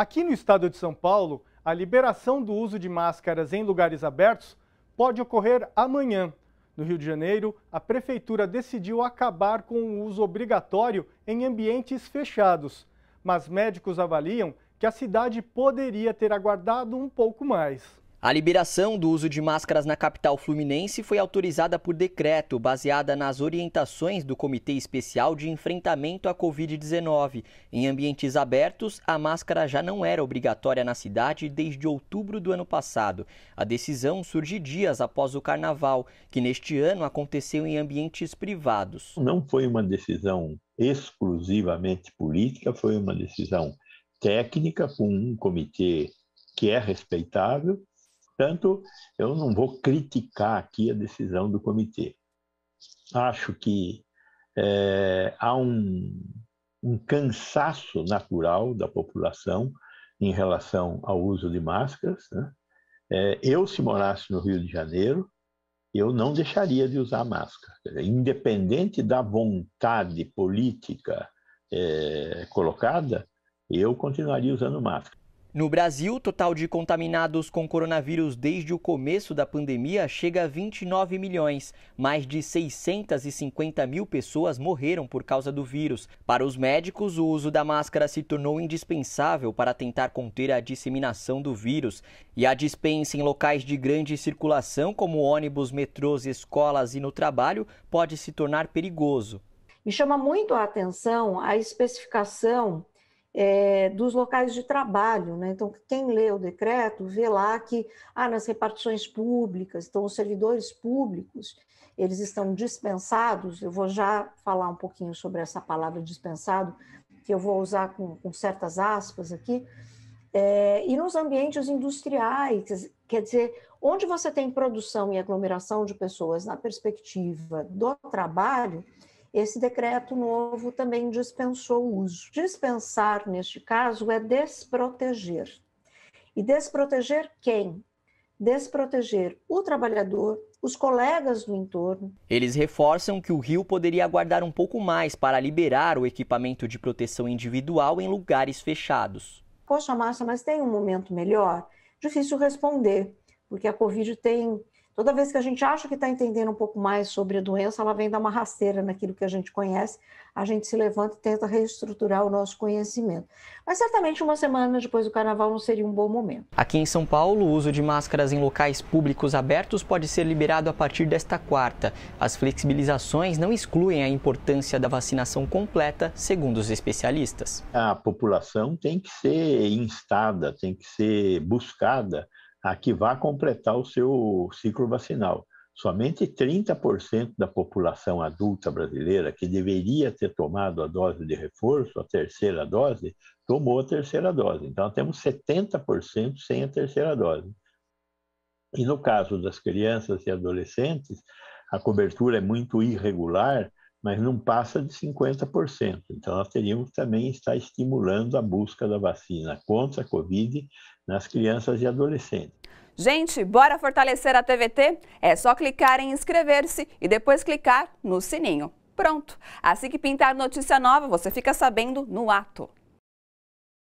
Aqui no estado de São Paulo, a liberação do uso de máscaras em lugares abertos pode ocorrer amanhã. No Rio de Janeiro, a prefeitura decidiu acabar com o uso obrigatório em ambientes fechados, mas médicos avaliam que a cidade poderia ter aguardado um pouco mais. A liberação do uso de máscaras na capital fluminense foi autorizada por decreto, baseada nas orientações do Comitê Especial de Enfrentamento à Covid-19. Em ambientes abertos, a máscara já não era obrigatória na cidade desde outubro do ano passado. A decisão surge dias após o carnaval, que neste ano aconteceu em ambientes privados. Não foi uma decisão exclusivamente política, foi uma decisão técnica com um comitê que é respeitável Portanto, eu não vou criticar aqui a decisão do comitê. Acho que é, há um, um cansaço natural da população em relação ao uso de máscaras. Né? É, eu, se morasse no Rio de Janeiro, eu não deixaria de usar máscara. independente da vontade política é, colocada, eu continuaria usando máscara. No Brasil, o total de contaminados com coronavírus desde o começo da pandemia chega a 29 milhões. Mais de 650 mil pessoas morreram por causa do vírus. Para os médicos, o uso da máscara se tornou indispensável para tentar conter a disseminação do vírus. E a dispensa em locais de grande circulação, como ônibus, metrôs, escolas e no trabalho, pode se tornar perigoso. Me chama muito a atenção a especificação é, dos locais de trabalho. Né? Então, quem lê o decreto vê lá que ah, nas repartições públicas, então os servidores públicos, eles estão dispensados. Eu vou já falar um pouquinho sobre essa palavra dispensado, que eu vou usar com, com certas aspas aqui. É, e nos ambientes industriais, quer dizer, onde você tem produção e aglomeração de pessoas na perspectiva do trabalho, esse decreto novo também dispensou o uso. Dispensar, neste caso, é desproteger. E desproteger quem? Desproteger o trabalhador, os colegas do entorno. Eles reforçam que o Rio poderia aguardar um pouco mais para liberar o equipamento de proteção individual em lugares fechados. Poxa, Massa, mas tem um momento melhor? Difícil responder, porque a Covid tem Toda vez que a gente acha que está entendendo um pouco mais sobre a doença, ela vem dar uma rasteira naquilo que a gente conhece, a gente se levanta e tenta reestruturar o nosso conhecimento. Mas certamente uma semana depois do carnaval não seria um bom momento. Aqui em São Paulo, o uso de máscaras em locais públicos abertos pode ser liberado a partir desta quarta. As flexibilizações não excluem a importância da vacinação completa, segundo os especialistas. A população tem que ser instada, tem que ser buscada a que vá completar o seu ciclo vacinal. Somente 30% da população adulta brasileira que deveria ter tomado a dose de reforço, a terceira dose, tomou a terceira dose. Então, temos 70% sem a terceira dose. E no caso das crianças e adolescentes, a cobertura é muito irregular, mas não passa de 50%. Então, nós teríamos também estar estimulando a busca da vacina contra a Covid nas crianças e adolescentes. Gente, bora fortalecer a TVT? É só clicar em inscrever-se e depois clicar no sininho. Pronto! Assim que pintar notícia nova, você fica sabendo no ato.